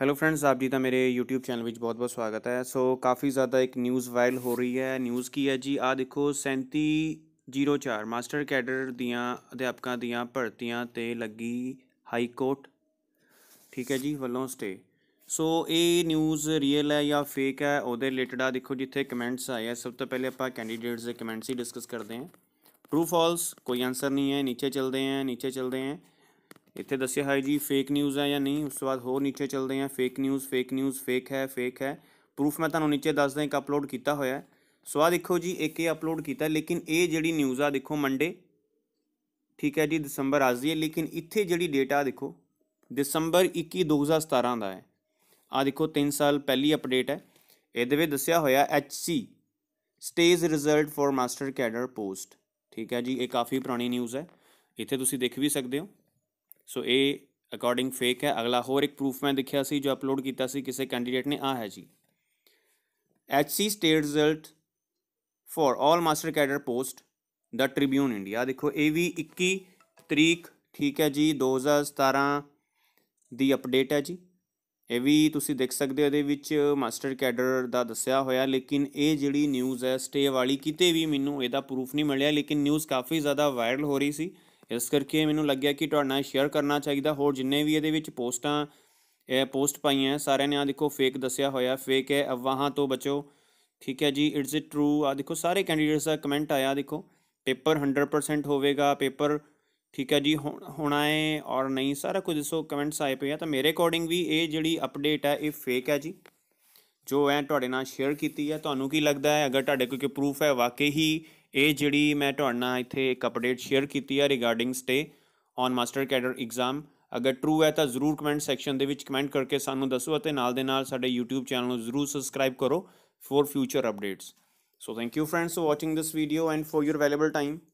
hello friends ਆਪ ਜੀ ਦਾ ਮੇਰੇ YouTube ਚੈਨਲ ਵਿੱਚ ਬਹੁਤ-ਬਹੁਤ ਸਵਾਗਤ ਹੈ ਸੋ ਕਾਫੀ ਜ਼ਿਆਦਾ ਇੱਕ ਨਿਊਜ਼ ਵਾਇਰਲ ਹੋ ਰਹੀ ਹੈ ਨਿਊਜ਼ ਕੀ ਹੈ ਜੀ ਆ ਦੇਖੋ 3704 ਮਾਸਟਰ ਕੈਡਰ ਦੀਆਂ ਅਧਿਆਪਕਾਂ ਦੀਆਂ ਭਰਤੀਆਂ ਤੇ ਲੱਗੀ ਹਾਈ ਕੋਰਟ ਠੀਕ ਹੈ ਜੀ ਵੱਲੋਂ ਸਟੇ ਸੋ ਇਹ ਨਿਊਜ਼ ਰੀਅਲ ਹੈ ਜਾਂ ਫੇਕ ਹੈ ਉਹਦੇ ਰਿਲੇਟਡ ਆ ਦੇਖੋ ਜਿੱਥੇ ਕਮੈਂਟਸ ਆਏ ਆ ਸਭ ਤੋਂ ਪਹਿਲੇ ਆਪਾਂ ਕੈਂਡੀਡੇਟਸ ਦੇ ਕਮੈਂਟਸ ਹੀ ਡਿਸਕਸ ਕਰਦੇ ਹਾਂ ट्रू फॉल्स कोई आंसर नहीं है नीचे चलते हैं नीचे चलते हैं ਇੱਥੇ ਦੱਸਿਆ ਹੈ ਜੀ ਫੇਕ ਨਿਊਜ਼ ਹੈ ਜਾਂ ਨਹੀਂ ਉਸ ਤੋਂ ਬਾਅਦ ਹੋਰ ਨੀਚੇ ਚੱਲਦੇ ਹਾਂ fake news fake news fake ਹੈ ਫੇਕ ਹੈ ਪ੍ਰੂਫ ਮੈਂ ਤੁਹਾਨੂੰ ਨੀਚੇ ਦਾਂ ਇੱਕ ਅਪਲੋਡ ਕੀਤਾ ਹੋਇਆ ਸੋ ਆ ਦੇਖੋ ਜੀ ਇੱਕ ਇਹ ਅਪਲੋਡ ਕੀਤਾ ਲੇਕਿਨ ਇਹ ਜਿਹੜੀ ਨਿਊਜ਼ ਆ ਦੇਖੋ ਮੰਡੇ ਠੀਕ ਹੈ ਜੀ ਦਸੰਬਰ ਅੱਜ ਹੈ ਲੇਕਿਨ ਇੱਥੇ ਜਿਹੜੀ ਡੇਟਾ ਦੇਖੋ ਦਸੰਬਰ 21 2017 ਦਾ ਹੈ ਆ ਦੇਖੋ 3 ਸਾਲ ਪਹਿਲੀ ਅਪਡੇਟ ਹੈ ਇਹਦੇ ਵਿੱਚ ਦੱਸਿਆ ਹੋਇਆ HC stage result for master cadre post ਠੀਕ ਹੈ ਜੀ ਇਹ ਕਾਫੀ ਪੁਰਾਣੀ ਨਿਊਜ਼ ਹੈ ਇੱਥੇ ਤੁਸੀਂ ਦੇਖ ਵੀ ਸਕਦੇ ਹੋ ਸੋ ਇਹ ਅਕੋਰਡਿੰਗ ਫੇਕ ਹੈ ਅਗਲਾ ਹੋਰ ਇੱਕ ਪ੍ਰੂਫ ਮੈਂ ਦੇਖਿਆ ਸੀ ਜੋ ਅਪਲੋਡ ਕੀਤਾ ਸੀ ਕਿਸੇ ਕੈਂਡੀਡੇਟ ਨੇ ਆ ਹੈ ਜੀ HC state result for all master cadre post ਦਾ ਟ੍ਰਿਬਿਊਨ ਇੰਡੀਆ ਦੇਖੋ ਇਹ ਵੀ 21 ਤਰੀਕ ਠੀਕ ਹੈ ਜੀ 2017 ਦੀ ਅਪਡੇਟ ਹੈ ਜੀ ਇਹ ਵੀ ਤੁਸੀਂ ਦੇਖ ਸਕਦੇ ਹੋ ਇਹਦੇ ਵਿੱਚ ਮਾਸਟਰ ਕੈਡਰ ਦਾ ਦੱਸਿਆ ਹੋਇਆ ਲੇਕਿਨ ਇਹ ਜਿਹੜੀ ਨਿਊਜ਼ ਹੈ ਸਟੇ ਵਾਲੀ ਕਿਤੇ ਵੀ ਮੈਨੂੰ ਇਹਦਾ ਪ੍ਰੂਫ ਨਹੀਂ ਮਿਲਿਆ ਲੇਕਿਨ ਨਿਊਜ਼ ਕਾਫੀ ਜ਼ਿਆਦਾ ਵਾਇਰਲ ਹੋ ਰਹੀ ਸੀ ਇਸ ਕਰਕੇ ਮੈਨੂੰ ਲੱਗਿਆ ਕਿ ਤੁਹਾਡਾ ਨਾਲ ਸ਼ੇਅਰ ਕਰਨਾ ਚਾਹੀਦਾ ਹੋਰ ਜਿੰਨੇ ਵੀ ਇਹਦੇ ਵਿੱਚ ਪੋਸਟਾਂ ਇਹ ਪੋਸਟ ਪਾਈਆਂ ਸਾਰਿਆਂ ਨੇ ਆ ਦੇਖੋ ਫੇਕ ਦੱਸਿਆ ਹੋਇਆ ਫੇਕ ਹੈ ਅਵਾਹਾਂ ਤੋਂ ਬਚੋ ਠੀਕ ਹੈ ਜੀ ਇਟਸ ਇਟ ਟਰੂ ਆ ਦੇਖੋ ਸਾਰੇ ਕੈਂਡੀਡੇਟਸ ਦਾ ਕਮੈਂਟ ਆਇਆ ਦੇਖੋ ਪੇਪਰ 100% ਹੋਵੇਗਾ ਪੇਪਰ ਠੀਕ ਹੈ ਜੀ ਹੋਣਾ ਹੈ ਔਰ ਨਹੀਂ ਸਾਰਾ ਕੁਝ ਦੱਸੋ ਕਮੈਂਟਸ ਆਏ ਪਏ ਆ ਤਾਂ ਮੇਰੇ ਅਕੋਰਡਿੰਗ ਵੀ ਇਹ ਜਿਹੜੀ ਅਪਡੇਟ ਹੈ ਇਹ ਫੇਕ ਹੈ ਜੀ ਜੋ ਐ ਤੁਹਾਡੇ ਨਾਲ ਸ਼ੇਅਰ ਕੀਤੀ ਹੈ ਤੁਹਾਨੂੰ ਕੀ ਲੱਗਦਾ ਹੈ ਅਗਰ ਤੁਹਾਡੇ ਕੋਈ ਪ੍ਰੂਫ ਹੈ ਵਾਕਈ ਹੀ ਇਹ ਜਿਹੜੀ ਮੈਂ ਤੁਹਾਡੇ ਨਾਲ ਇੱਥੇ ਇੱਕ ਅਪਡੇਟ ਸ਼ੇਅਰ ਕੀਤੀ ਆ regarding stay on master cadre exam ਅਗਰ ਟਰੂ ਹੈ ਤਾਂ ਜ਼ਰੂਰ ਕਮੈਂਟ ਸੈਕਸ਼ਨ ਦੇ ਵਿੱਚ ਕਮੈਂਟ ਕਰਕੇ ਸਾਨੂੰ ਦੱਸੋ ਅਤੇ ਨਾਲ ਦੇ ਨਾਲ ਸਾਡੇ YouTube ਚੈਨਲ ਨੂੰ ਜ਼ਰੂਰ ਸਬਸਕ੍ਰਾਈਬ ਕਰੋ for future updates so thank you friends for watching this video and for your valuable time